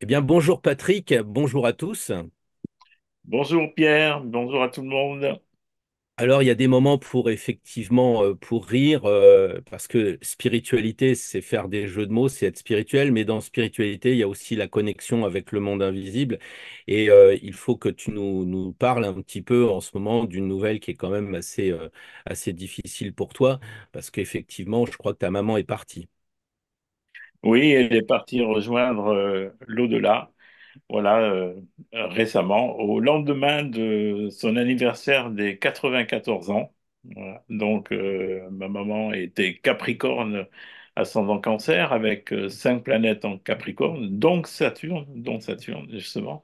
Eh bien, bonjour Patrick, bonjour à tous. Bonjour Pierre, bonjour à tout le monde. Alors, il y a des moments pour effectivement euh, pour rire, euh, parce que spiritualité, c'est faire des jeux de mots, c'est être spirituel, mais dans spiritualité, il y a aussi la connexion avec le monde invisible. Et euh, il faut que tu nous, parles un petit peu en ce moment d'une nouvelle qui est quand même assez, assez difficile pour toi, parce qu'effectivement, je crois que ta maman est partie. Oui, elle est partie rejoindre euh, l'au-delà, voilà, euh, récemment, au lendemain de son anniversaire des 94 ans. Donc, euh, ma maman était Capricorne ascendant Cancer avec cinq planètes en Capricorne, donc Saturne, dont Saturne justement.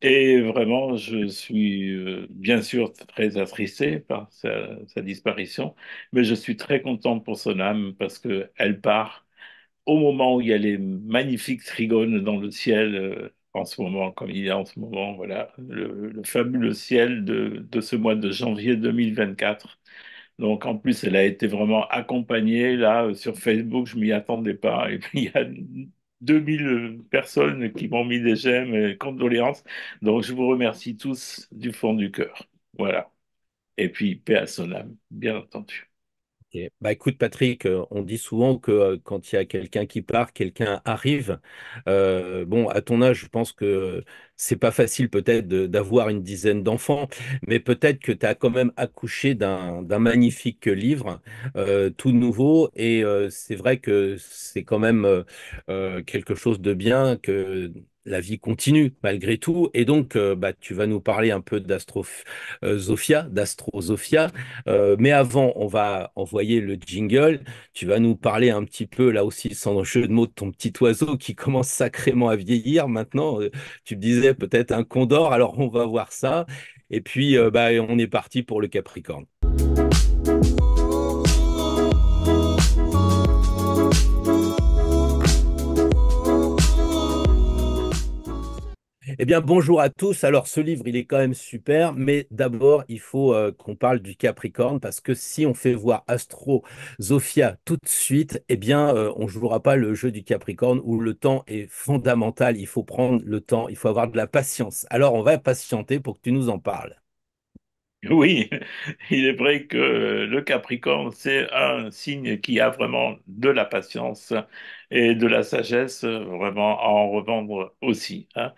Et vraiment, je suis bien sûr très attristé par sa, disparition, mais je suis très content pour son âme parce que elle part au moment où il y a les magnifiques trigones dans le ciel euh, en ce moment, comme il y a en ce moment, voilà, le, le fabuleux ciel de, ce mois de janvier 2024. Donc en plus, elle a été vraiment accompagnée là euh, sur Facebook, je m'y attendais pas. Et puis il y a 2000 personnes qui m'ont mis des j'aime et condoléances. Donc je vous remercie tous du fond du cœur. Voilà. Et puis paix à son âme, bien entendu. Bah écoute Patrick, euh, on dit souvent que euh, quand il y a quelqu'un qui part, quelqu'un arrive. Euh, bon, à ton âge, je pense que c'est pas facile peut-être d'avoir une dizaine d'enfants, mais peut-être que tu as quand même accouché d'un magnifique livre, tout nouveau, et c'est vrai que c'est quand même quelque chose de bien que la vie continue malgré tout. Et donc, euh, bah, tu vas nous parler un peu euh, d'astrosophia, euh, mais avant, on va envoyer le jingle. Tu vas nous parler un petit peu, là aussi, sans jeu de mots, de ton petit oiseau qui commence sacrément à vieillir maintenant. tu me disais peut-être un condor, alors on va voir ça. Et puis, bah, on est parti pour le Capricorne. Eh bien, bonjour à tous. Alors, ce livre, il est quand même super, mais d'abord, il faut euh, qu'on parle du Capricorne, parce que si on fait voir Astro Zofia tout de suite, eh bien, euh, on ne jouera pas le jeu du Capricorne où le temps est fondamental. Il faut prendre le temps, il faut avoir de la patience. Alors, on va patienter pour que tu nous en parles. Oui, il est vrai que le Capricorne, c'est un signe qui a vraiment de la patience et de la sagesse, vraiment à en revendre aussi. Hein.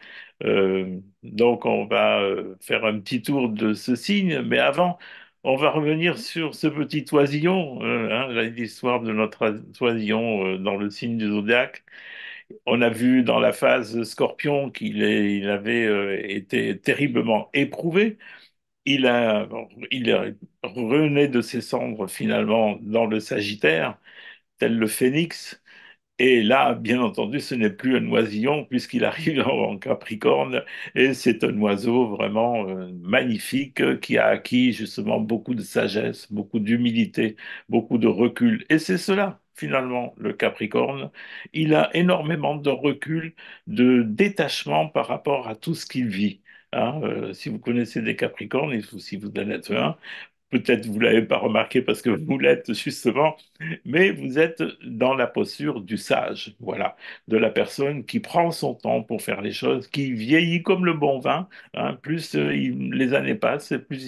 Euh, donc, on va euh, faire un petit tour de ce signe, mais avant, on va revenir sur ce petit oisillon, euh, hein, l'histoire de notre oisillon dans le signe du zodiaque. On a vu dans la phase Scorpion qu'il avait été terriblement éprouvé il, a, il de ses cendres finalement dans le Sagittaire, tel le phénix. Et là, bien entendu, ce n'est plus un oisillon puisqu'il arrive en Capricorne et c'est un oiseau vraiment euh, magnifique qui a acquis justement beaucoup de sagesse, beaucoup d'humilité, beaucoup de recul. Et c'est cela finalement le Capricorne, il a énormément de recul, de détachement par rapport à tout ce qu'il vit. Hein, euh, si vous connaissez des Capricornes, et si vous en êtes un, peut-être vous ne l'avez pas remarqué parce que vous l'êtes justement, mais vous êtes dans la posture du sage, voilà, de la personne qui prend son temps pour faire les choses, qui vieillit comme le bon vin, hein. plus euh, les années passent, plus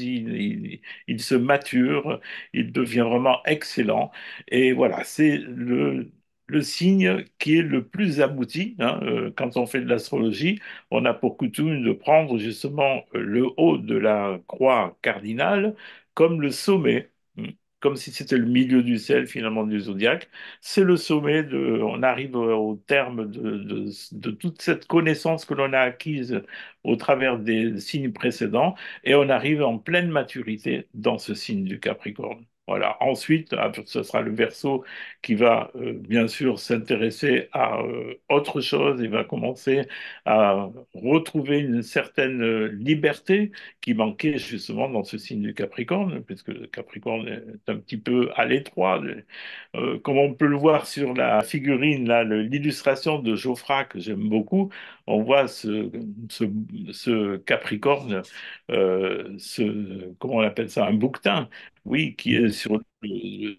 il se mature, il devient vraiment excellent, et voilà, c'est le le signe qui est le plus abouti. Hein, euh, quand on fait de l'astrologie, on a pour coutume de prendre justement euh, le haut de la croix cardinale comme le sommet, hmm. comme si c'était le milieu du ciel finalement du zodiaque. C'est le sommet, de, on arrive au terme de toute cette connaissance que l'on a acquise au travers des signes précédents et on arrive en pleine maturité dans ce signe du Capricorne. Ensuite, ah, ce sera le verso qui va euh, bien sûr s'intéresser à euh, autre chose et va commencer à retrouver une certaine euh, liberté qui manquait justement dans ce signe du Capricorne, puisque le Capricorne est un petit peu à l'étroit. comme on peut le voir sur la figurine, l'illustration de Geoffra que j'aime beaucoup, on voit ce, ce Capricorne, ce, comment on appelle ça, un bouquetin, oui, qui est sur le,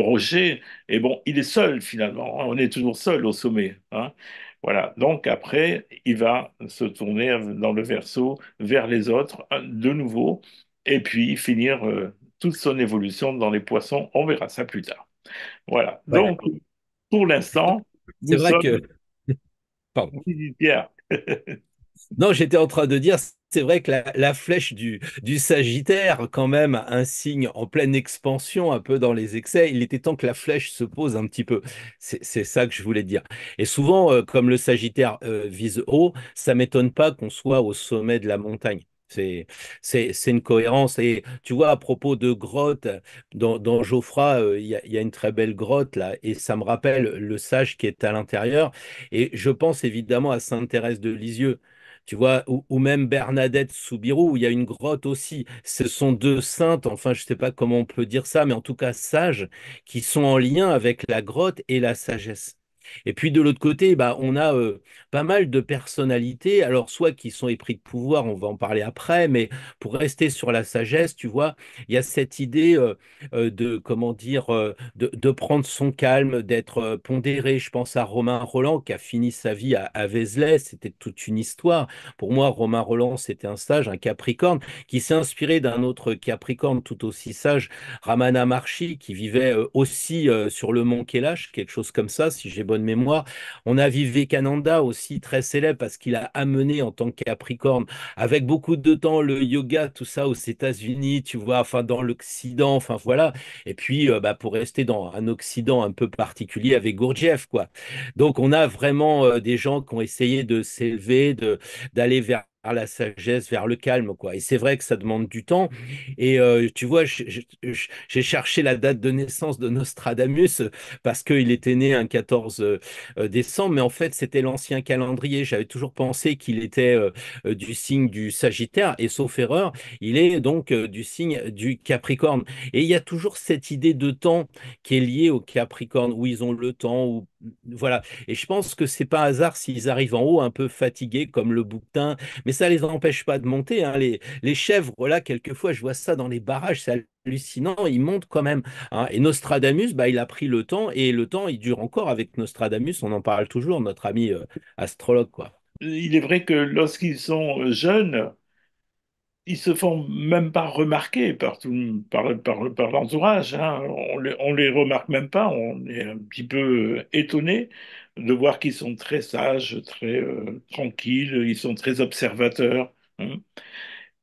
rocher. Et bon, il est seul finalement. Hein. On est toujours seul au sommet. Hein. Voilà. Donc après, il va se tourner dans le verso vers les autres hein, de nouveau, et puis finir euh, toute son évolution dans les poissons. On verra ça plus tard. Voilà. voilà. Donc pour l'instant, c'est vrai que. Pardon. Non, j'étais en train de dire, c'est vrai que la, flèche du, Sagittaire, quand même, un signe en pleine expansion, un peu dans les excès, il était temps que la flèche se pose un petit peu. C'est ça que je voulais dire. Et souvent, euh, comme le Sagittaire euh, vise haut, ça m'étonne pas qu'on soit au sommet de la montagne. C'est une cohérence. Et tu vois, à propos de grottes, dans, dans euh, il y, a, une très belle grotte là, et ça me rappelle le sage qui est à l'intérieur. Et je pense évidemment à Sainte Thérèse de Lisieux tu vois, ou, même Bernadette Soubirou, où il y a une grotte aussi. Ce sont deux saintes, enfin, je ne sais pas comment on peut dire ça, mais en tout cas sages, qui sont en lien avec la grotte et la sagesse. Et puis de l'autre côté, bah, on a euh, pas mal de personnalités, alors soit qui sont épris de pouvoir, on va en parler après, mais pour rester sur la sagesse, tu vois, il y a cette idée euh, euh, de, comment dire, de, de, prendre son calme, d'être pondéré. Je pense à Romain Roland qui a fini sa vie à, à Vézelay, c'était toute une histoire. Pour moi, Romain Roland, c'était un sage, un capricorne, qui s'est inspiré d'un autre capricorne tout aussi sage, Ramana Marchi, qui vivait aussi sur le mont Kailash, quelque chose comme ça, si j'ai bonne mémoire. On a Vivekananda aussi très célèbre parce qu'il a amené en tant que Capricorne avec beaucoup de temps le yoga, tout ça aux États-Unis, tu vois, enfin dans l'Occident, enfin voilà. Et puis euh, bah, pour rester dans un Occident un peu particulier avec Gurdjieff, quoi. Donc on a vraiment euh, des gens qui ont essayé de s'élever, d'aller vers la sagesse, vers le calme. quoi. Et c'est vrai que ça demande du temps. Et euh, tu vois, j'ai cherché la date de naissance de Nostradamus parce qu'il était né un 14 euh, décembre, mais en fait, c'était l'ancien calendrier. J'avais toujours pensé qu'il était euh, du signe du Sagittaire, et sauf erreur, il est donc du signe du Capricorne. Et il y a toujours cette idée de temps qui est liée au Capricorne, où ils ont le temps, voilà. Et je pense que c'est pas un hasard s'ils arrivent en haut un peu fatigués comme le bouquetin, mais ça les empêche pas de monter. Hein. Les, les, chèvres, là, quelquefois, je vois ça dans les barrages, c'est hallucinant, ils montent quand même. Hein. Et Nostradamus, bah, il a pris le temps et le temps, il dure encore avec Nostradamus, on en parle toujours, notre ami euh, astrologue. quoi. Il est vrai que lorsqu'ils sont euh, jeunes, ils se font même pas remarquer par, par, par, par l'entourage. Hein. On, les, les remarque même pas. On est un petit peu euh, étonné de voir qu'ils sont très sages, très euh, tranquilles. Ils sont très observateurs. Hein.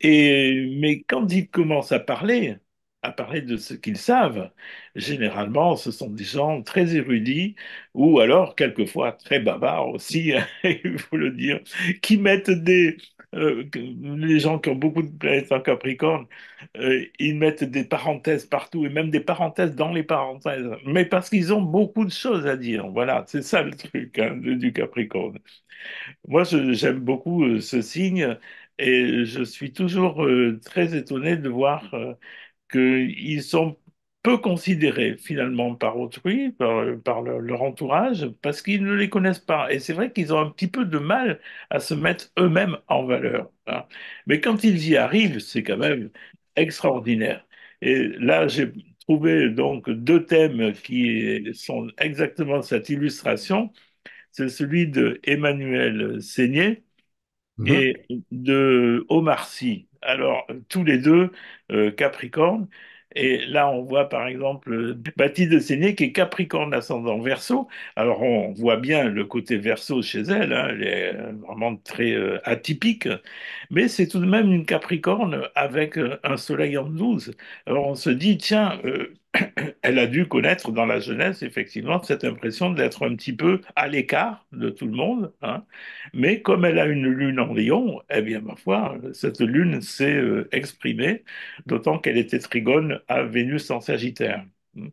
Et mais quand ils commencent à parler, à parler de ce qu'ils savent, généralement, ce sont des gens très érudits ou alors quelquefois très bavards aussi, hein, il faut le dire, qui mettent des euh, les gens qui ont beaucoup de planètes en Capricorne, euh, ils mettent des parenthèses partout et même des parenthèses dans les parenthèses. Mais parce qu'ils ont beaucoup de choses à dire. Voilà, c'est ça le truc hein, du Capricorne. Moi, j'aime beaucoup euh, ce signe et je suis toujours très étonné de voir qu'ils sont peu considérés finalement par autrui, par, leur, entourage, parce qu'ils ne les connaissent pas. Et c'est vrai qu'ils ont un petit peu de mal à se mettre eux-mêmes en valeur. Hein. Mais quand ils y arrivent, c'est quand même extraordinaire. Et là, j'ai trouvé donc deux thèmes qui sont exactement cette illustration. C'est celui de Emmanuel Seigné mm-hmm. et de Omarcy Sy. Alors, tous les deux, euh, Capricorne, et là, on voit par exemple Baptiste de Séné qui est Capricorne ascendant verso, Alors, on voit bien le côté verso chez elle, hein, elle est vraiment très euh, atypique, mais c'est tout de même une Capricorne avec euh, un soleil en 12. Alors, on se dit, tiens, euh, elle a dû connaître dans la jeunesse, effectivement, cette impression d'être un petit peu à l'écart de tout le monde. Hein. Mais comme elle a une lune en lion, eh bien, ma foi, cette lune s'est euh, exprimée, d'autant qu'elle était trigone à Vénus en Sagittaire. Hein.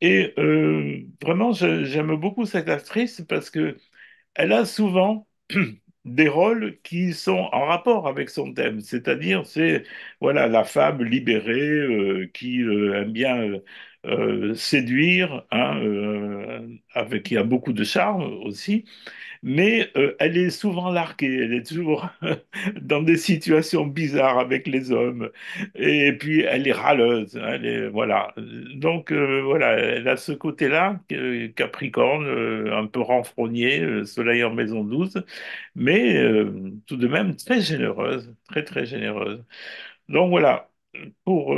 Et euh, vraiment, j'aime beaucoup cette actrice parce que elle a souvent des rôles qui sont en rapport avec son thème, c'est-à-dire c'est voilà la femme libérée euh, qui euh, aime bien euh, euh, séduire, qui hein, euh, avec il a beaucoup de charme aussi, mais euh, elle est souvent larguée, elle est toujours dans des situations bizarres avec les hommes, et puis elle est râleuse, voilà. Donc voilà, elle a ce côté-là, Capricorne, un peu renfrogné, soleil en maison 12, mais tout de même très généreuse, très très généreuse. Donc voilà, pour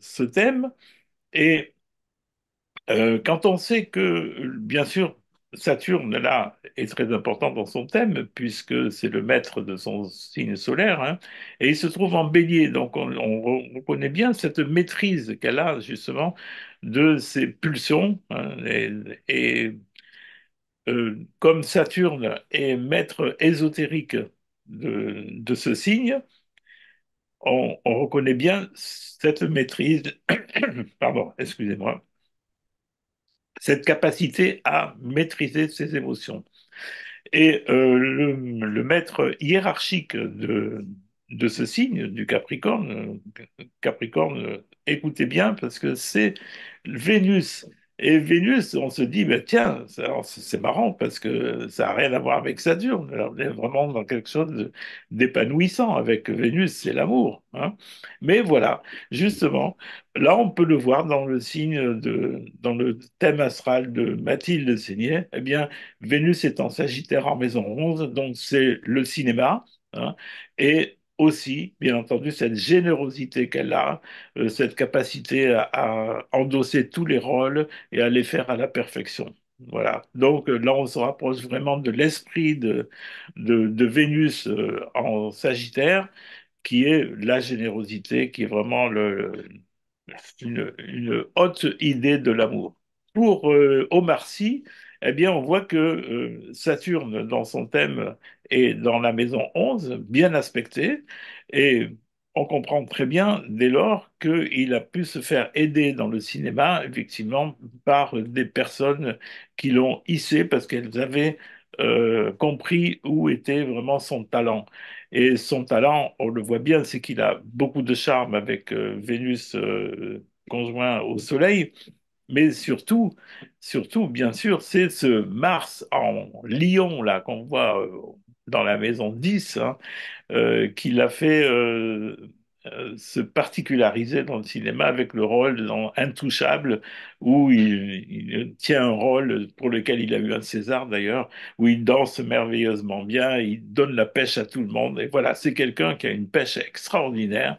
ce thème. Et euh, quand on sait que, bien sûr, Saturne, là, est très important dans son thème, puisque c'est le maître de son signe solaire, hein, et il se trouve en bélier, donc on, on reconnaît bien cette maîtrise qu'elle a, justement, de ses pulsions, hein, et, euh, comme Saturne est maître ésotérique de ce signe, on, reconnaît bien cette maîtrise, pardon, excusez-moi, cette capacité à maîtriser ses émotions. Et euh, le, maître hiérarchique de, de ce signe du Capricorne, euh, Capricorne, écoutez bien parce que c'est Vénus et Vénus, on se dit, tiens, c'est marrant parce que ça n'a rien à voir avec Saturne. on est vraiment dans quelque chose d'épanouissant avec Vénus, c'est l'amour. Hein. Mais voilà, justement, là, on peut le voir dans le signe de, dans le thème astral de Mathilde Seignet. Eh bien, Vénus est en Sagittaire en maison 11, donc c'est le cinéma. Hein, et aussi, bien entendu, cette générosité qu'elle a, euh, cette capacité à, endosser tous les rôles et à les faire à la perfection. Voilà. Donc euh, là, on se rapproche vraiment de l'esprit de, de, Vénus euh, en Sagittaire, qui est la générosité, qui est vraiment le, une, une haute idée de l'amour. Pour euh, Omar eh bien, on voit que euh, Saturne, dans son thème, est dans la maison 11, bien aspecté, et on comprend très bien dès lors qu'il a pu se faire aider dans le cinéma, effectivement, par des personnes qui l'ont hissé parce qu'elles avaient euh, compris où était vraiment son talent. Et son talent, on le voit bien, c'est qu'il a beaucoup de charme avec euh, Vénus conjoint au Soleil, mais surtout, surtout, bien sûr, c'est ce Mars en Lion là qu'on voit euh, dans la maison 10 hein, euh, qui l'a fait euh, se particulariser dans le cinéma avec le rôle dans Intouchable où il, tient un rôle pour lequel il a eu un César d'ailleurs, où il danse merveilleusement bien, il donne la pêche à tout le monde. Et voilà, c'est quelqu'un qui a une pêche extraordinaire.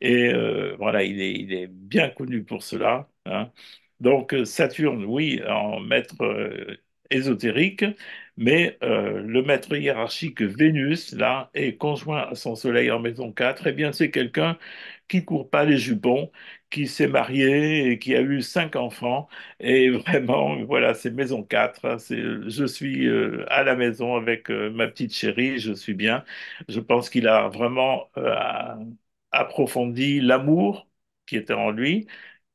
Et voilà, il est, il est bien connu pour cela. Hein. Donc euh, Saturne, oui, en maître euh, ésotérique, mais euh, le maître hiérarchique Vénus, là, est conjoint à son soleil en maison 4, et eh bien c'est quelqu'un qui court pas les jupons, qui s'est marié et qui a eu cinq enfants, et vraiment, voilà, c'est maison 4, hein. je suis à la maison avec ma petite chérie, je suis bien, je pense qu'il a vraiment approfondi l'amour qui était en lui,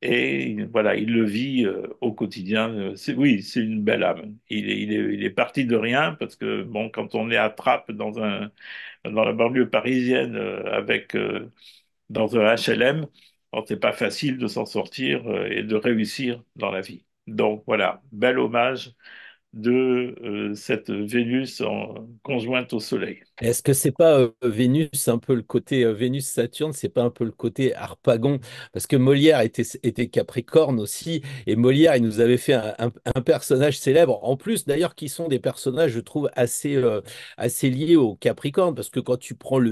et voilà, il le vit euh, au quotidien. Euh, oui, c'est une belle âme. Il est, parti de rien parce que bon, quand on est à dans un dans la banlieue parisienne euh, avec dans un HLM, c'est pas facile de s'en sortir et de réussir dans la vie. Donc voilà, bel hommage de euh, cette Vénus conjointe au Soleil. Est-ce que c'est pas euh, Vénus un peu le côté euh, Vénus Saturne, c'est pas un peu le côté Harpagon parce que Molière était, Capricorne aussi et Molière il nous avait fait un, personnage célèbre en plus d'ailleurs qui sont des personnages je trouve assez assez liés au Capricorne parce que quand tu prends le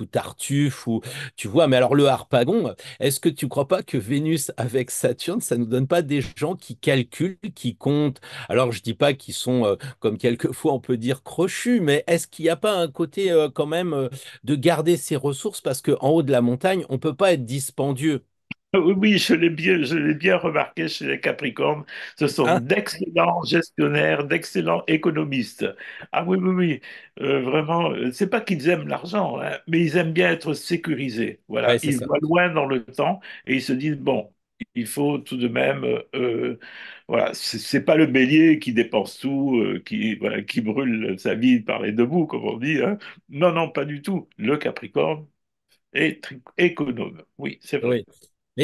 ou Tartuffe ou tu vois mais alors le Harpagon est-ce que tu crois pas que Vénus avec Saturne ça nous donne pas des gens qui calculent qui comptent alors je dis pas qu'ils sont euh, comme quelquefois on peut dire crochus mais est-ce qu'il n'y a pas un côté euh, quand même euh, de garder ses ressources parce que en haut de la montagne on peut pas être dispendieux ah oui, je l'ai bien, je l'ai bien remarqué chez les Capricornes. Ce sont ah. d'excellents gestionnaires, d'excellents économistes. Ah oui, oui, oui. Euh, vraiment, Ce euh, c'est pas qu'ils aiment l'argent, hein, mais ils aiment bien être sécurisés. Voilà, ils voient loin dans le temps et ils se disent, bon, il faut tout de même, Ce euh, voilà, c'est pas le bélier qui dépense tout, qui, qui brûle sa vie par les deux bouts, comme on dit, hein. Non, non, pas du tout. Le Capricorne est économe. Oui, c'est vrai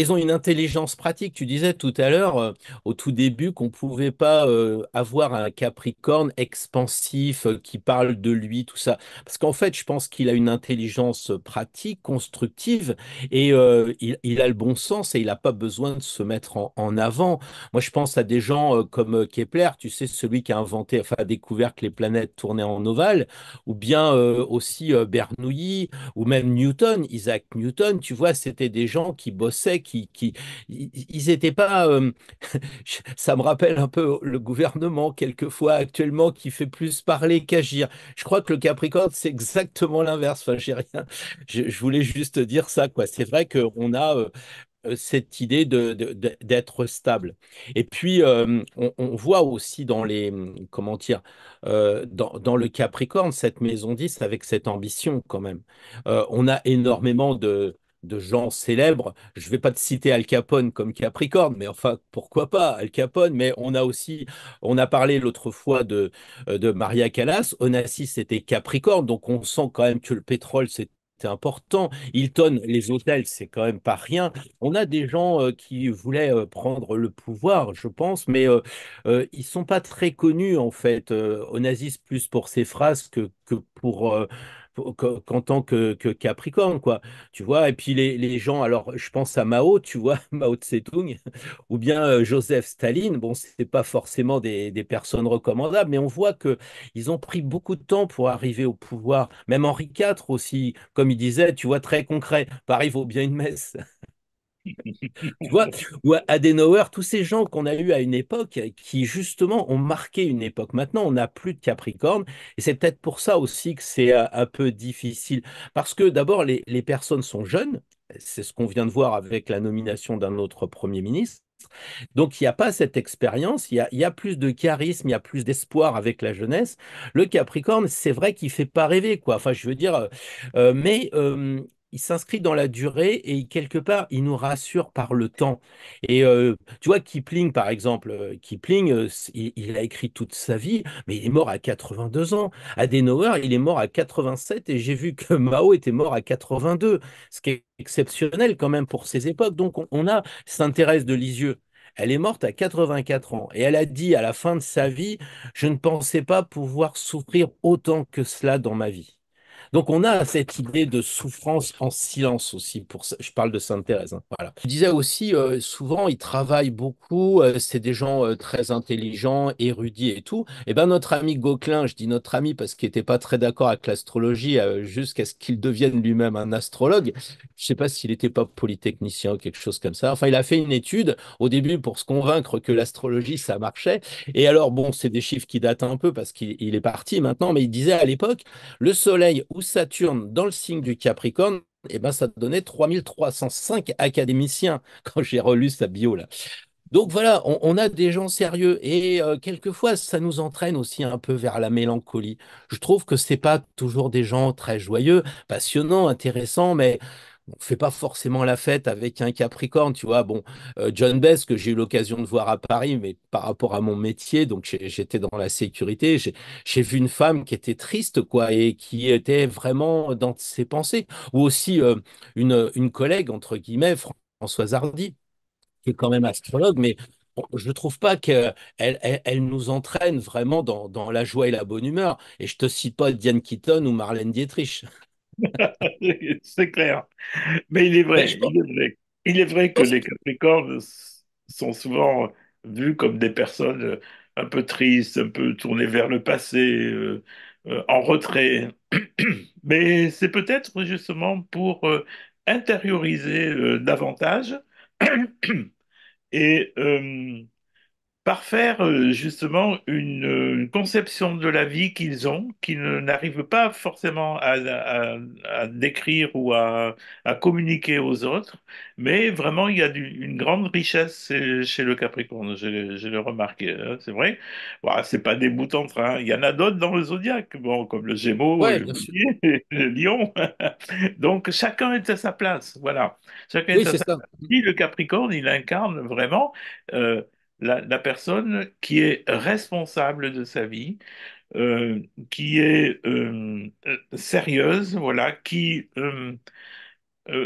ils ont une intelligence pratique. Tu disais tout à l'heure, euh, au tout début, qu'on ne pouvait pas euh, avoir un Capricorne expansif euh, qui parle de lui, tout ça. Parce qu'en fait, je pense qu'il a une intelligence pratique, constructive, et il, a le bon sens et il n'a pas besoin de se mettre en, avant. Moi, je pense à des gens comme Kepler, tu sais, celui qui a inventé, enfin, découvert que les planètes tournaient en ovale, ou bien aussi Bernoulli, ou même Newton, Isaac Newton, tu vois, c'était des gens qui bossaient qui, ils n'étaient pas. ça me rappelle un peu le gouvernement quelquefois actuellement qui fait plus parler qu'agir. Je crois que le Capricorne c'est exactement l'inverse. Enfin, j'ai rien. Je, voulais juste dire ça quoi. C'est vrai qu'on a cette idée d'être stable. Et puis, on, voit aussi dans les, comment dire, dans, dans, le Capricorne, cette maison 10 avec cette ambition quand même. on a énormément de, de gens célèbres. Je ne vais pas te citer Al Capone comme Capricorne, mais enfin, pourquoi pas Al Capone Mais on a aussi, on a parlé l'autre fois de, euh, de Maria Callas. Onassis c'était Capricorne, donc on sent quand même que le pétrole, c'est important. Hilton, les hôtels, c'est quand même pas rien. On a des gens euh, qui voulaient euh, prendre le pouvoir, je pense, mais ils sont pas très connus en fait. Onassis plus pour ses phrases que, que pour qu'en tant que, Capricorne, quoi. Tu vois, et puis les, gens, alors je pense à Mao, tu vois, Mao Tse-tung, ou bien euh, Joseph Staline, bon, ce pas forcément des, personnes recommandables, mais on voit que ils ont pris beaucoup de temps pour arriver au pouvoir. Même Henri IV aussi, comme il disait, tu vois, très concret, Paris vaut bien une messe. tu vois, ou Adenauer, tous ces gens qu'on a eus à une époque qui justement ont marqué une époque. Maintenant, on n'a plus de Capricorne et c'est peut-être pour ça aussi que c'est euh, un peu difficile parce que d'abord, les, les personnes sont jeunes, c'est ce qu'on vient de voir avec la nomination d'un autre Premier ministre. Donc il n'y a pas cette expérience, il, il y a, plus de charisme, il y a plus d'espoir avec la jeunesse. Le Capricorne, c'est vrai qu'il ne fait pas rêver, quoi. Enfin, je veux dire, euh, euh, mais il s'inscrit dans la durée et quelque part, il nous rassure par le temps. Et euh, tu vois, Kipling, par exemple, euh, Kipling, euh, il, a écrit toute sa vie, mais il est mort à 82 ans. Adenauer, il est mort à 87 et j'ai vu que Mao était mort à 82, ce qui est exceptionnel quand même pour ces époques. Donc, on, on a Sainte-Thérèse de Lisieux. Elle est morte à 84 ans et elle a dit à la fin de sa vie, je ne pensais pas pouvoir souffrir autant que cela dans ma vie. Donc on a cette idée de souffrance en silence aussi. Pour je parle de Sainte Thérèse. Hein, voilà. Je disais aussi euh, souvent ils travaillent beaucoup. Euh, c'est des gens euh, très intelligents, érudits et tout. Et eh ben notre ami Gauquelin, je dis notre ami parce qu'il n'était pas très d'accord avec l'astrologie jusqu'à ce qu'il devienne lui-même un astrologue. Je ne sais pas s'il n'était pas polytechnicien ou quelque chose comme ça. Enfin il a fait une étude au début pour se convaincre que l'astrologie ça marchait. Et alors bon c'est des chiffres qui datent un peu parce qu'il est parti maintenant, mais il disait à l'époque le Soleil ou Saturne dans le signe du Capricorne, et eh ben, ça donnait 3305 académiciens quand j'ai relu sa bio là. Donc voilà, on, a des gens sérieux et euh, quelquefois ça nous entraîne aussi un peu vers la mélancolie. Je trouve que c'est pas toujours des gens très joyeux, passionnants, intéressants, mais on fait pas forcément la fête avec un Capricorne, tu vois. Bon, euh, John Bess, que j'ai eu l'occasion de voir à Paris, mais par rapport à mon métier, donc j'étais dans la sécurité, j'ai vu une femme qui était triste, quoi, et qui était vraiment dans ses pensées. Ou aussi euh, une, collègue, entre guillemets, Françoise Hardy, qui est quand même astrologue, mais je ne trouve pas qu'elle elle, elle, nous entraîne vraiment dans, la joie et la bonne humeur. Et je te cite pas Diane Keaton ou Marlène Dietrich. c'est clair. Mais ben, il est vrai, il est vrai. que les Capricornes sont souvent vus comme des personnes euh, un peu tristes, un peu tournées vers le passé, euh, euh, en retrait. Mais c'est peut-être justement pour intérioriser davantage et par faire euh, justement euh, une, conception de la vie qu'ils ont, qu'ils n'arrivent pas forcément à, décrire ou à, communiquer aux autres, mais vraiment il y a une grande richesse chez, le Capricorne, je, le l'ai remarqué, hein, c'est vrai. Ce c'est pas des boutons en train, il y en a d'autres dans le zodiaque, comme le Gémeaux, le, Lion. Donc chacun est à sa place, voilà. Chacun le Capricorne, il incarne vraiment. Euh, la, personne qui est responsable de sa vie, euh, qui est euh, euh, sérieuse, voilà, qui,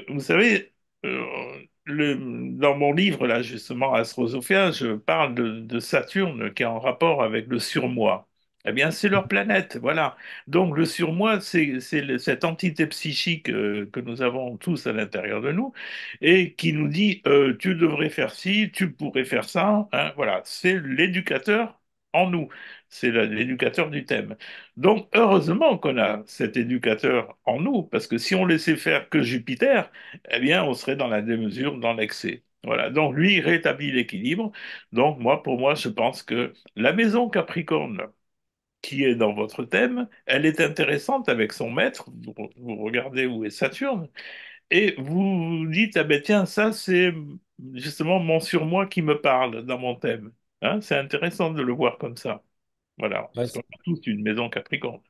vous savez, dans mon livre, là, justement, Astrosophia, je parle de Saturne qui est en rapport avec le surmoi. Eh bien, c'est leur planète, voilà. Donc le surmoi, c'est cette entité psychique euh, que nous avons tous à l'intérieur de nous et qui nous dit euh, tu devrais faire ci, tu pourrais faire ça. Hein, voilà, c'est l'éducateur en nous, c'est l'éducateur du thème. Donc heureusement qu'on a cet éducateur en nous parce que si on laissait faire que Jupiter, eh bien, on serait dans la démesure, dans l'excès. Voilà, donc lui rétablit l'équilibre. Donc moi, pour moi, je pense que la maison Capricorne qui est dans votre thème, elle est intéressante avec son maître, vous, regardez où est Saturne, et vous dites, ah ben tiens, ça c'est justement mon moi qui me parle dans mon thème. Hein, c'est intéressant de le voir comme ça. Voilà, C'est une maison Capricorne.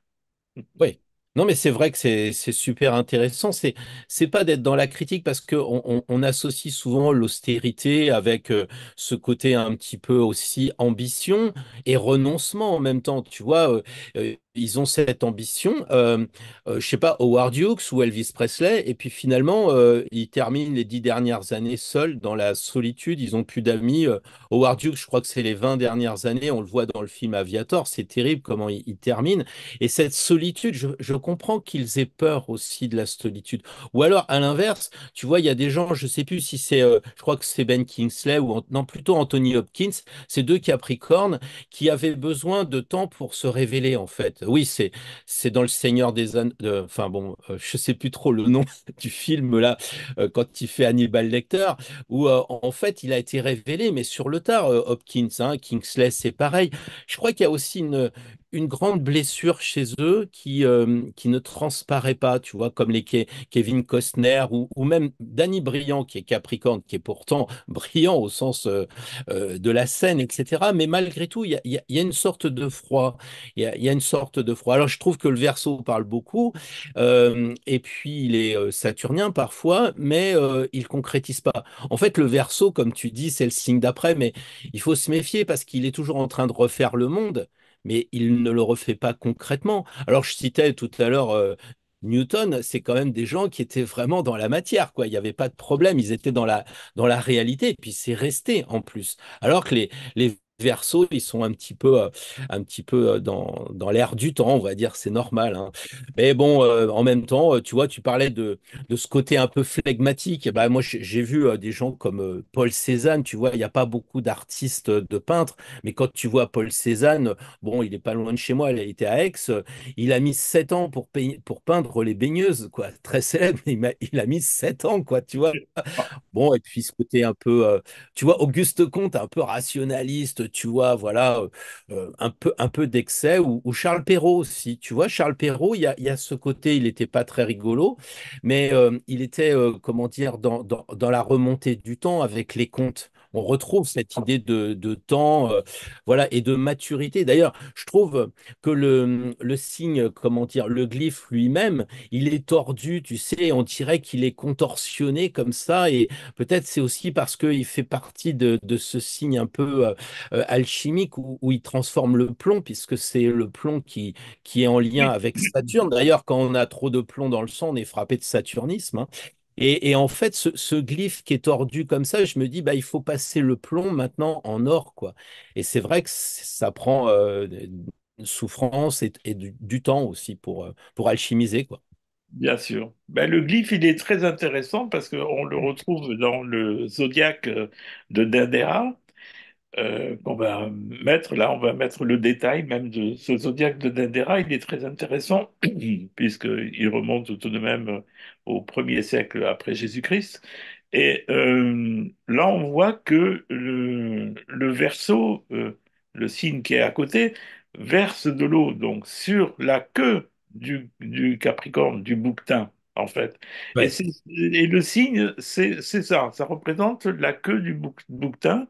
Oui, non, mais c'est vrai que c'est super intéressant. C'est c'est pas d'être dans la critique parce qu'on on, associe souvent l'austérité avec euh, ce côté un petit peu aussi ambition et renoncement en même temps. Tu vois, euh, euh, ils ont cette ambition. je euh, ne euh, je sais pas, Howard Hughes ou Elvis Presley. Et puis finalement, euh, ils terminent les dix dernières années seuls, dans la solitude. Ils ont plus d'amis. Howard Hughes, je crois que c'est les vingt dernières années. On le voit dans le film Aviator. C'est terrible comment il, terminent. termine. Et cette solitude, je, comprends qu'ils aient peur aussi de la solitude. Ou alors, à l'inverse, tu vois, il y a des gens, je sais plus si c'est, je crois que c'est Ben Kingsley ou non, plutôt Anthony Hopkins. Ces deux Capricornes qui avaient besoin de temps pour se révéler, en fait. Oui, c'est c'est dans le Seigneur des Anneaux. enfin bon, euh, je sais plus trop le nom du film là euh, quand il fait Hannibal Lecter, où euh, en fait il a été révélé, mais sur le tard. Hopkins, hein, Kingsley, c'est pareil. Je crois qu'il y a aussi une une grande blessure chez eux qui, euh, qui ne transparaît pas, tu vois, comme les Kevin Costner ou, même Danny Briand, qui est Capricorne, qui est pourtant brillant au sens euh, euh, de la scène, etc. Mais malgré tout, il y a, y a, une sorte de froid. Il y a, une sorte de froid. Alors, je trouve que le verso parle beaucoup, et puis il est saturnien parfois, mais il concrétise pas. En fait, le verso, comme tu dis, c'est le signe d'après, mais il faut se méfier parce qu'il est toujours en train de refaire le monde mais il ne le refait pas concrètement. Alors, je citais tout à l'heure euh, Newton, c'est quand même des gens qui étaient vraiment dans la matière, quoi. Il n'y avait pas de problème, ils étaient dans la, dans la réalité, puis c'est resté en plus. Alors que les verso, ils sont un petit peu, euh, un petit peu euh, dans, l'air du temps, on va dire, c'est normal. Hein. Mais bon, euh, en même temps, tu vois, tu parlais de, de ce côté un peu phlegmatique. Bah, moi, j'ai vu des gens comme Paul Cézanne, tu vois, il n'y a pas beaucoup d'artistes de peintres, mais quand tu vois Paul Cézanne, bon, il n'est pas loin de chez moi, il a été à Aix, il a mis 7 ans pour, pour peindre les baigneuses, quoi, très célèbre, il a, mis 7 ans, quoi, tu vois. Bon, et puis ce côté un peu, tu vois, Auguste Comte, un peu rationaliste, tu vois, voilà, euh, euh, un peu, d'excès, ou, Charles Perrault aussi, tu vois, Charles Perrault, il y a, ce côté, il n'était pas très rigolo, mais euh, il était, comment dire, dans, dans, la remontée du temps avec les contes on retrouve cette idée de, temps euh, voilà, et de maturité. D'ailleurs, je trouve que le, signe, comment dire, le glyphe lui-même, il est tordu, tu sais, on dirait qu'il est contorsionné comme ça, et peut-être c'est aussi parce qu'il fait partie de, ce signe un peu euh, euh, alchimique où, il transforme le plomb, puisque c'est le plomb qui, qui est en lien avec Saturne. D'ailleurs, quand on a trop de plomb dans le sang, on est frappé de saturnisme. Hein. Et, en fait, ce, glyphe qui est tordu comme ça, je me dis, bah, il faut passer le plomb maintenant en or. quoi. Et c'est vrai que ça prend euh, souffrance et, du, temps aussi pour, euh, pour alchimiser. quoi. Bien sûr. Ben, le glyphe, il est très intéressant parce qu'on le retrouve dans le zodiaque euh, de Dendera. Euh, va mettre, là, on va mettre le détail même de ce zodiaque de Dendera. Il est très intéressant, puisqu'il remonte tout de même euh, au premier siècle après Jésus-Christ. Et euh, là, on voit que le, verso, le signe qui est à côté, verse de l'eau donc sur la queue du, Capricorne, du bouquetin en fait. Et, et, le signe, c'est ça, ça représente la queue du bouquetin.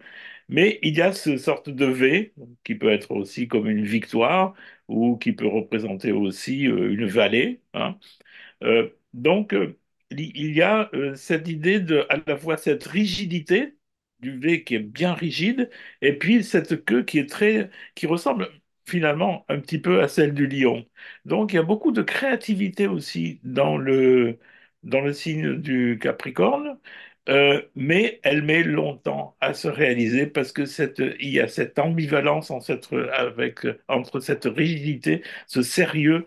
Mais il y a ce sorte de V qui peut être aussi comme une victoire ou qui peut représenter aussi euh, une vallée. Hein. Euh, donc, euh, il y a cette idée de, à la fois cette rigidité du V qui est bien rigide, et puis cette queue qui ressemble finalement un petit peu à celle du lion. Donc il y a beaucoup de créativité aussi dans le signe du Capricorne, euh, mais elle met longtemps à se réaliser parce que cette, il y a cette ambivalence avec, entre cette rigidité, ce sérieux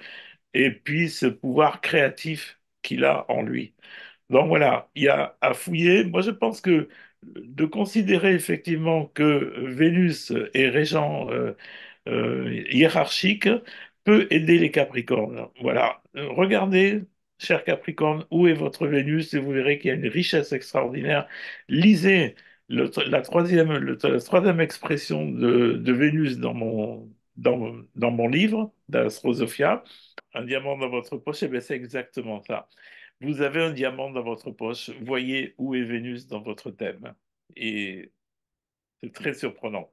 et puis ce pouvoir créatif qu'il a en lui. Donc voilà, il y a à fouiller. Moi, je pense que de considérer effectivement que Vénus est régent euh, euh, hiérarchique peut aider les Capricornes. Voilà, regardez cher Capricorne, où est votre Vénus Et vous verrez qu'il y a une richesse extraordinaire. Lisez la, troisième, troisième expression de, Vénus dans mon, dans, dans mon livre, d'Astrosophia. Un diamant dans votre poche, et eh bien c'est exactement ça. Vous avez un diamant dans votre poche, voyez où est Vénus dans votre thème. Et c'est très surprenant.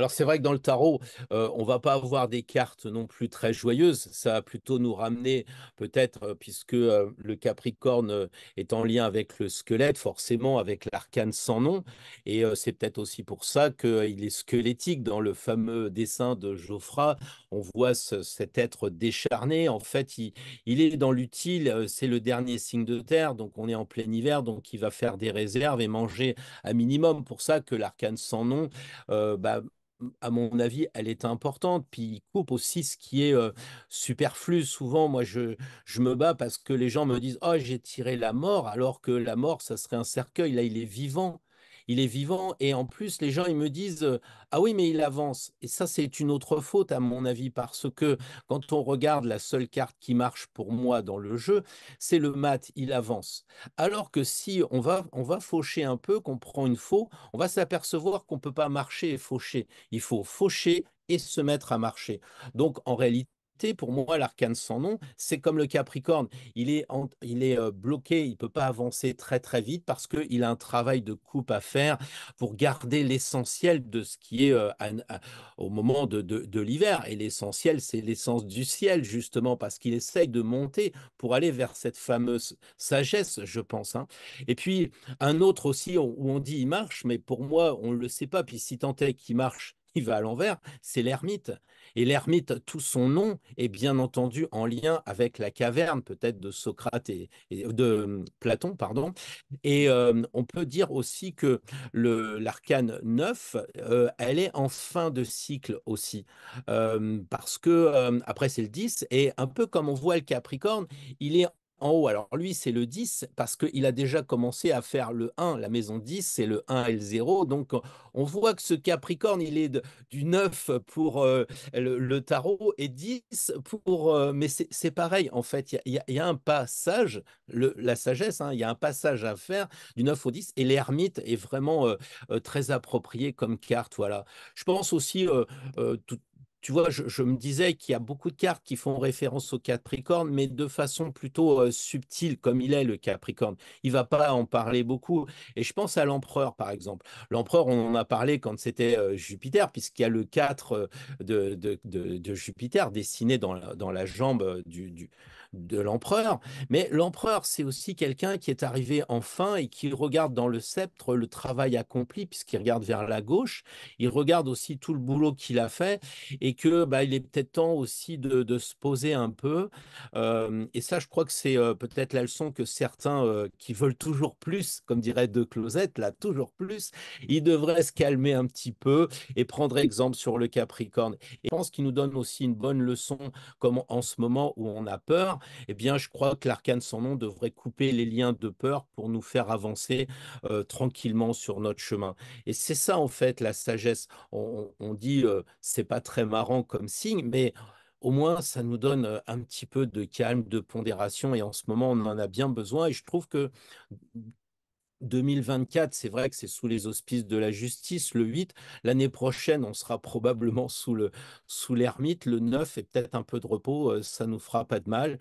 Alors c'est vrai que dans le tarot, euh, on va pas avoir des cartes non plus très joyeuses. Ça va plutôt nous ramener peut-être, euh, puisque euh, le Capricorne est en lien avec le squelette, forcément avec l'arcane sans nom. Et c'est peut-être aussi pour ça qu'il est squelettique. Dans le fameux dessin de Geoffroy, on voit cet être décharné. En fait, il, est dans l'utile. C'est le dernier signe de terre, donc on est en plein hiver, donc il va faire des réserves et manger un minimum. Pour ça que l'arcane sans nom, bah, à mon avis, elle est importante. Puis il coupe aussi ce qui est superflu. Souvent, moi, je, je me bats parce que les gens me disent Oh, j'ai tiré la mort, alors que la mort, ça serait un cercueil. Là, il est vivant il est vivant. Et en plus, les gens, ils me disent euh, Ah oui, mais il avance. Et ça, c'est une autre faute, à mon avis, parce que quand on regarde la seule carte qui marche pour moi dans le jeu, c'est le mat, il avance. Alors que si on va, on va faucher un peu, qu'on prend une faux, on va s'apercevoir qu'on ne peut pas marcher et faucher. Il faut faucher et se mettre à marcher. Donc en réalité, pour moi, l'arcane sans nom, c'est comme le Capricorne. Il est, il est euh, bloqué, il ne peut pas avancer très très vite parce qu'il a un travail de coupe à faire pour garder l'essentiel de ce qui est euh, au moment de, l'hiver. Et l'essentiel, c'est l'essence du ciel, justement, parce qu'il essaye de monter pour aller vers cette fameuse sagesse, je pense. Hein. Et puis, un autre aussi où on dit il marche, mais pour moi, on ne le sait pas. Puis si tant est qu'il marche, va à l'envers, c'est l'ermite. Et l'ermite, tout son nom est bien entendu en lien avec la caverne peut-être de Socrate et, de hum, Platon, pardon. Et hum, on peut dire aussi que l'arcane 9, euh, elle est en fin de cycle aussi, hum, parce que après c'est le 10 et un peu comme on voit le Capricorne, il est en haut. Alors lui, c'est le 10 parce qu'il a déjà commencé à faire le 1, la maison 10, c'est le 1 et le 0. Donc on voit que ce Capricorne, il est du 9 pour euh, le, tarot et 10 pour... Euh, mais c'est pareil, en fait, il y, a un passage, le, la sagesse, hein, il y a un passage à faire du 9 au 10 et l'ermite est vraiment euh, très approprié comme carte. Voilà. Je pense aussi, tout, tu vois, je, me disais qu'il y a beaucoup de cartes qui font référence au Capricorne, mais de façon plutôt subtile, comme il est le Capricorne. Il va pas en parler beaucoup. Et je pense à l'empereur, par exemple. L'empereur, on en a parlé quand c'était Jupiter, puisqu'il y a le 4 de, Jupiter dessiné dans la, dans la jambe du, de l'empereur. Mais l'empereur, c'est aussi quelqu'un qui est arrivé enfin et qui regarde dans le sceptre le travail accompli, puisqu'il regarde vers la gauche. Il regarde aussi tout le boulot qu'il a fait. Et et que bah, il est peut-être temps aussi de, se poser un peu. et ça, je crois que c'est peut-être la leçon que certains qui veulent toujours plus, comme dirait De Closette, là, toujours plus, ils devraient se calmer un petit peu et prendre exemple sur le Capricorne. Et je pense qu'il nous donne aussi une bonne leçon, comme en ce moment où on a peur, eh bien, je crois que l'arcane sans nom devrait couper les liens de peur pour nous faire avancer tranquillement sur notre chemin. Et c'est ça, en fait, la sagesse. On, on dit, c'est pas très mal comme signe, mais au moins ça nous donne un petit peu de calme, de pondération, et en ce moment on en a bien besoin. Et je trouve que 2024, c'est vrai que c'est sous les auspices de la justice, le 8. L'année prochaine, on sera probablement sous le sous l'ermite, le 9, et peut-être un peu de repos, ça nous fera pas de mal.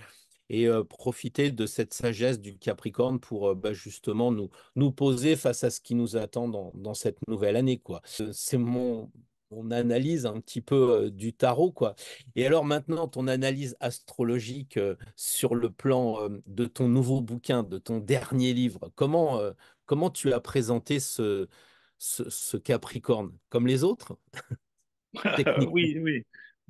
Et profiter de cette sagesse du Capricorne pour bah, justement nous, nous poser face à ce qui nous attend dans, dans cette nouvelle année. quoi. C'est mon, on analyse un petit peu du tarot, quoi. Et alors maintenant, ton analyse astrologique sur le plan de ton nouveau bouquin, de ton dernier livre, comment, comment tu as présenté ce, ce Capricorne Comme les autres Oui, oui.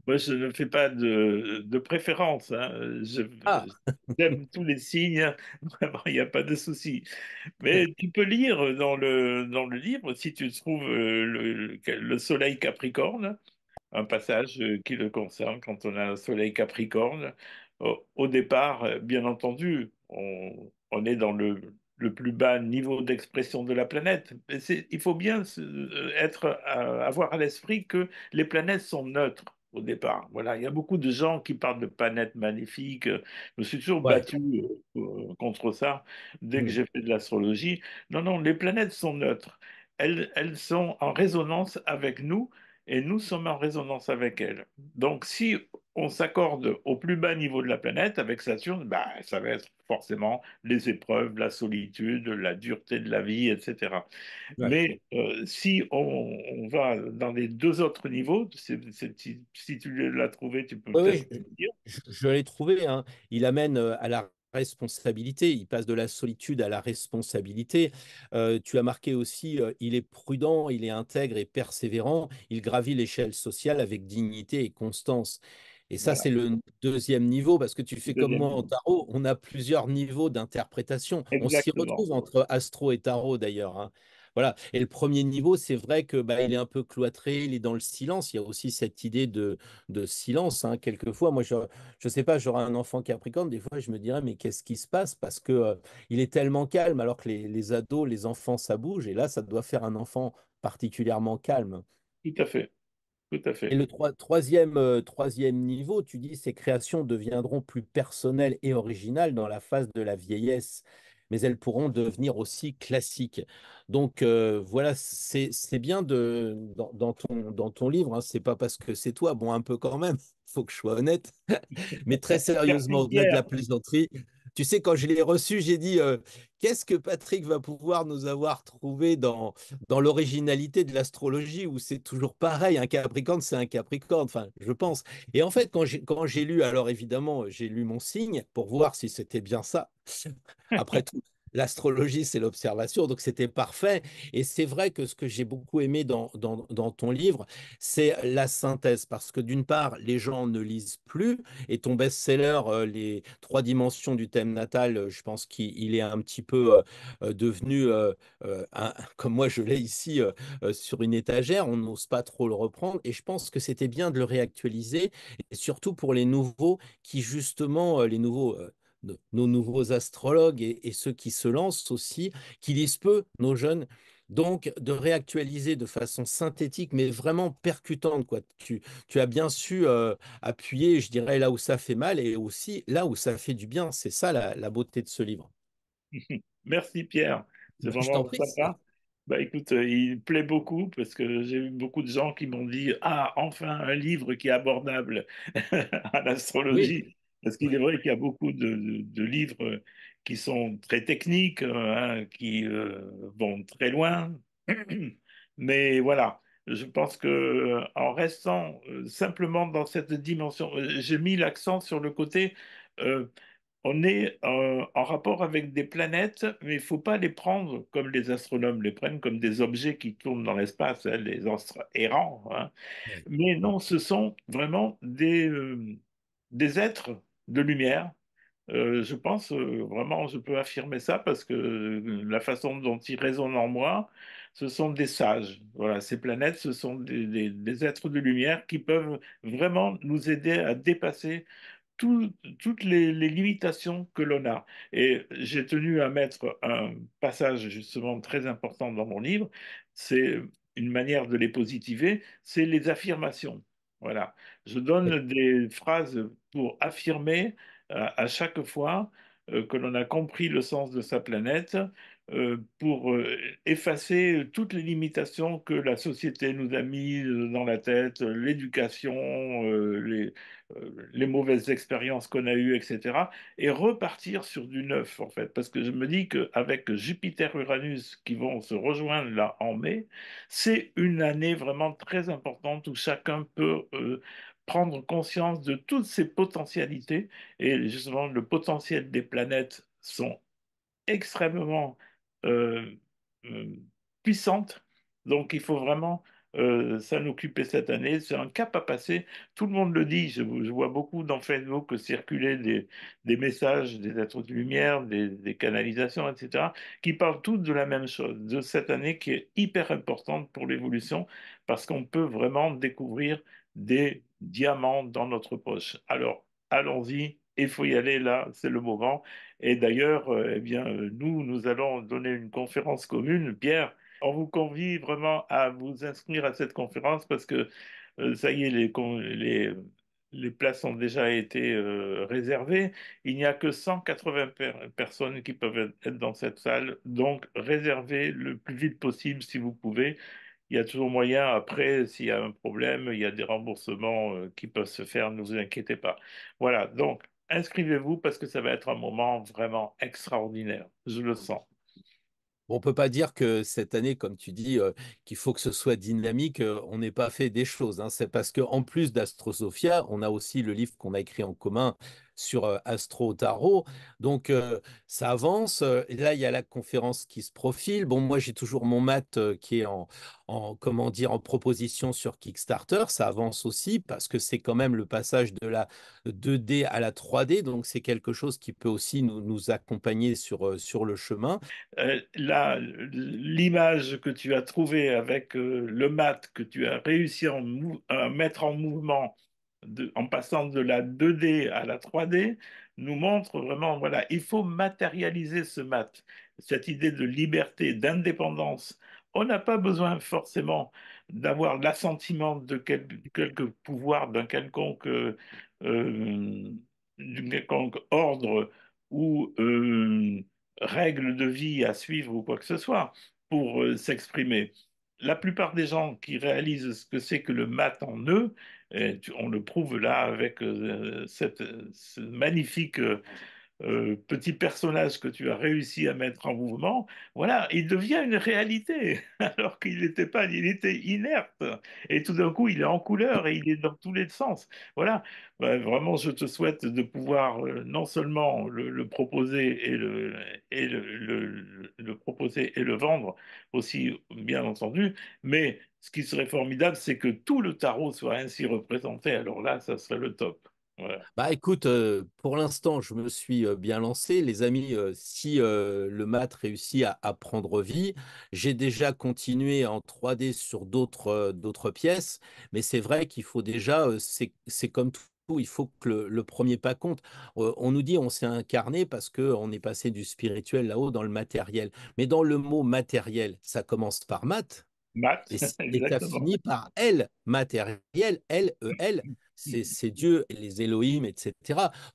Moi, je ne fais pas de, préférence. Hein. Ah. J'aime tous les signes. Vraiment, il n'y a pas de souci. Mais tu peux lire dans le, dans le livre, si tu trouves euh, le, soleil capricorne, un passage euh, qui le concerne quand on a un soleil capricorne. Au, départ, euh, bien entendu, on, est dans le, le plus bas niveau d'expression de la planète. il faut bien être, avoir à l'esprit que les planètes sont neutres au départ. Voilà, il y a beaucoup de gens qui parlent de planètes magnifiques. Euh, je me suis toujours battu euh, euh, contre ça dès que mmh. j'ai fait de l'astrologie. Non, non, les planètes sont neutres. Elles, elles sont en résonance avec nous et nous sommes en résonance avec elles. Donc, si on s'accorde au plus bas niveau de la planète, avec Saturne, bah, ça va être forcément les épreuves, la solitude, la dureté de la vie, etc. Mais euh, si on, va dans les deux autres niveaux, si tu l'as trouvé, tu peux peut-être dire. Je, l'ai trouvé. Hein. Il amène euh, à la responsabilité, il passe de la solitude à la responsabilité. Euh, tu as marqué aussi, il est prudent, il est intègre et persévérant, il gravit l'échelle sociale avec dignité et constance. Et ça, c'est le deuxième niveau, parce que tu fais comme moi en tarot, on a plusieurs niveaux d'interprétation. On s'y retrouve entre astro et tarot d'ailleurs. Hein. Voilà. Et le premier niveau, c'est vrai que bah, il est un peu cloîtré, il est dans le silence. Il y a aussi cette idée de, silence, hein. quelquefois. Moi, je ne sais pas, j'aurai un enfant capricorne, des fois, je me dirais, mais qu'est-ce qui se passe Parce que euh, il est tellement calme, alors que les, les ados, les enfants, ça bouge. Et là, ça doit faire un enfant particulièrement calme. Tout à fait à fait. Et le troisième, euh, troisième niveau, tu dis, ces créations deviendront plus personnelles et originales dans la phase de la vieillesse, mais elles pourront devenir aussi classiques. Donc euh, voilà, c'est bien de, dans, ton, dans ton livre, hein, c'est pas parce que c'est toi, bon un peu quand même, faut que je sois honnête, mais très sérieusement, au-delà de la plaisanterie, tu sais, quand je l'ai reçu, j'ai dit euh, qu'est-ce que Patrick va pouvoir nous avoir trouvé dans, dans l'originalité de l'astrologie où c'est toujours pareil, un Capricorne, c'est un Capricorne, enfin, je pense. Et en fait, quand j'ai lu, alors évidemment, j'ai lu mon signe pour voir si c'était bien ça. Après tout, l'astrologie, c'est l'observation, donc c'était parfait. Et c'est vrai que ce que j'ai beaucoup aimé dans, ton livre, c'est la synthèse, parce que d'une part, les gens ne lisent plus, et ton best-seller, euh, Les trois dimensions du thème natal, euh, je pense qu'il est un petit peu euh, devenu, comme moi je l'ai ici, sur une étagère, on n'ose pas trop le reprendre, et je pense que c'était bien de le réactualiser, et surtout pour les nouveaux qui, justement, les nouveaux nos, nouveaux astrologues et, ceux qui se lancent aussi, qui lisent peu nos jeunes. Donc, de réactualiser de façon synthétique, mais vraiment percutante. Quoi. Tu, as bien su euh, appuyer, je dirais, là où ça fait mal et aussi là où ça fait du bien. C'est ça la, beauté de ce livre. Merci Pierre. C'est bah, vraiment prie, Bah écoute, euh, il plaît beaucoup parce que j'ai eu beaucoup de gens qui m'ont dit Ah, enfin un livre qui est abordable à l'astrologie. Parce qu'il est vrai qu'il y a beaucoup de, livres qui sont très techniques, hein, qui euh, vont très loin. Mais voilà, je pense que euh, en restant euh, simplement dans cette dimension, j'ai mis l'accent sur le côté. on est en rapport avec des planètes, mais il ne faut pas les prendre comme les astronomes les prennent, comme des objets qui tournent dans l'espace, hein, les astres errants. Hein. Mais non, ce sont vraiment des, des êtres de lumière. Euh, je pense euh, vraiment, je peux affirmer ça parce que euh, la façon dont ils raisonnent en moi, ce sont des sages. Voilà, ces planètes, ce sont des, êtres de lumière qui peuvent vraiment nous aider à dépasser toutes les, limitations que l'on a. Et j'ai tenu à mettre un passage justement très important dans mon livre. C'est une manière de les positiver, c'est les affirmations. Voilà. Je donne des phrases pour affirmer euh, à chaque fois euh, que l'on a compris le sens de sa planète euh, pour euh, effacer toutes les limitations que la société nous a mises euh, dans la tête, l'éducation, les, mauvaises expériences qu'on a eues, etc., et repartir sur du neuf, en fait. Parce que je me dis qu'avec Jupiter-Uranus qui vont se rejoindre là en mai, c'est une année vraiment très importante où chacun peut... prendre conscience de toutes ses potentialités et justement le potentiel des planètes sont extrêmement euh, euh, puissante. Donc il faut vraiment euh, s'en occuper cette année. C'est un cap à passer. Tout le monde le dit. Je, vois beaucoup dans Facebook circuler des, des messages des êtres de lumière, des, des, canalisations, etc., qui parlent toutes de la même chose, de cette année qui est hyper importante pour l'évolution, parce qu'on peut vraiment découvrir des diamants dans notre poche. Alors, allons-y, il faut y aller là, c'est le moment. Et d'ailleurs, euh, eh bien, euh, nous, nous allons donner une conférence commune. Pierre, on vous convie vraiment à vous inscrire à cette conférence parce que euh, ça y est, les, places ont déjà été réservées. Il n'y a que 180 personnes qui peuvent être dans cette salle. Donc, réservez le plus vite possible si vous pouvez. Il y a toujours moyen, après, s'il y a un problème, il y a des remboursements qui peuvent se faire, ne vous inquiétez pas. Voilà, donc inscrivez-vous parce que ça va être un moment vraiment extraordinaire. Je le sens. On ne peut pas dire que cette année, comme tu dis, euh, qu'il faut que ce soit dynamique, euh, on n'est pas fait des choses. Hein. C'est parce qu'en plus d'Astrosophia, on a aussi le livre qu'on a écrit en commun, sur Astro Tarot. Donc ça avance. là, il y a la conférence qui se profile. Bon, moi, j'ai toujours mon mat qui est en, en, comment dire, en proposition sur Kickstarter. Ça avance aussi parce que c'est quand même le passage de la 2D à la 3D. Donc c'est quelque chose qui peut aussi nous, accompagner sur, sur le chemin. l'image que tu as trouvée avec le mat que tu as réussi à mettre en mouvement en passant de la 2D à la 3D, nous montre vraiment, voilà, il faut matérialiser ce mat, cette idée de liberté, d'indépendance. On n'a pas besoin forcément d'avoir l'assentiment de quelque pouvoir, d'un quelconque, euh, euh, ordre ou euh, règle de vie à suivre ou quoi que ce soit pour s'exprimer. La plupart des gens qui réalisent ce que c'est que le mat en eux, et on le prouve là avec euh, cette, euh, cette magnifique euh, euh, petit personnage que tu as réussi à mettre en mouvement, voilà, il devient une réalité, alors qu'il n'était pas, il était inerte. Et tout d'un coup, il est en couleur et il est dans tous les sens. Voilà, bah, vraiment, je te souhaite de pouvoir euh, non seulement le, proposer et, le, le, proposer et le vendre aussi, bien entendu, mais ce qui serait formidable, c'est que tout le tarot soit ainsi représenté. Alors là, ça serait le top. Bah écoute, euh, pour l'instant, je me suis euh, bien lancé. Les amis, euh, si le mat réussit à, prendre vie, j'ai déjà continué en 3D sur d'autres d'autres pièces, mais c'est vrai qu'il faut déjà, c'est comme tout il faut que le, premier pas compte. on nous dit on s'est incarné parce que on est passé du spirituel là-haut dans le matériel. Mais dans le mot matériel, ça commence par mat. Mat. Et, ça finit par L, matériel, L, E, L. Mmh. c'est Dieu les Elohim, etc.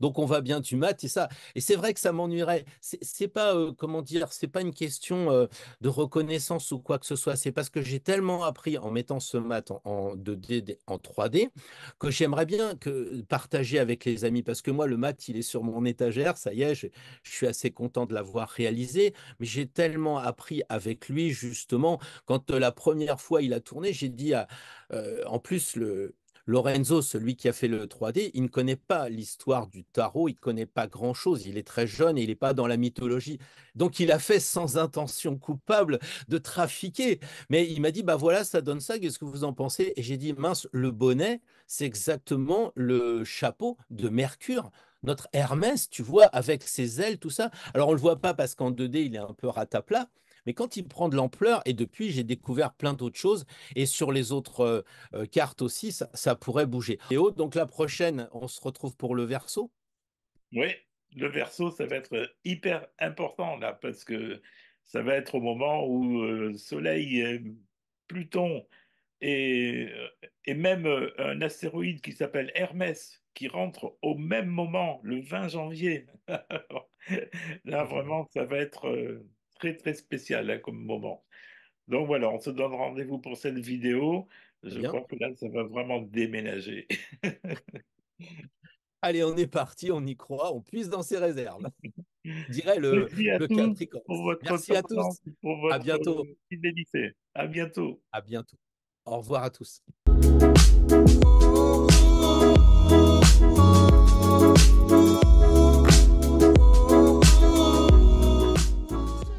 Donc on va bien du mat et ça. Et c'est vrai que ça m'ennuierait. C'est pas euh, comment dire, c'est pas une question euh, de reconnaissance ou quoi que ce soit. C'est parce que j'ai tellement appris en mettant ce mat en, 2D, en 3D, que j'aimerais bien que euh, partager avec les amis. Parce que moi, le mat, il est sur mon étagère. Ça y est, je, suis assez content de l'avoir réalisé. Mais j'ai tellement appris avec lui justement quand la première fois il a tourné, j'ai dit en plus le Lorenzo, celui qui a fait le 3D, il ne connaît pas l'histoire du tarot, il ne connaît pas grand-chose, il est très jeune et il n'est pas dans la mythologie. Donc il a fait sans intention coupable de trafiquer. Mais il m'a dit, bah voilà, ça donne ça, qu'est-ce que vous en pensez Et j'ai dit, mince, le bonnet, c'est exactement le chapeau de Mercure notre Hermès, tu vois, avec ses ailes, tout ça. Alors, on ne le voit pas parce qu'en 2D, il est un peu rataplat, mais quand il prend de l'ampleur, et depuis, j'ai découvert plein d'autres choses, et sur les autres euh, euh, cartes aussi, ça, pourrait bouger. Léo, donc la prochaine, on se retrouve pour le verso Oui, le verso, ça va être hyper important là, parce que ça va être au moment où euh, Soleil, Pluton et, et même un astéroïde qui s'appelle Hermès, qui rentre au même moment, le 20 janvier. Là, vraiment, ça va être, très très spécial hein, comme moment. Donc voilà, on se donne rendez-vous pour cette vidéo. Je crois que là, ça va vraiment déménager. Allez, on est parti, on y croit, on puise dans ses réserves. Dirait le, le Capricorne. Merci à tous. à bientôt. À bientôt. À bientôt. Au revoir à tous.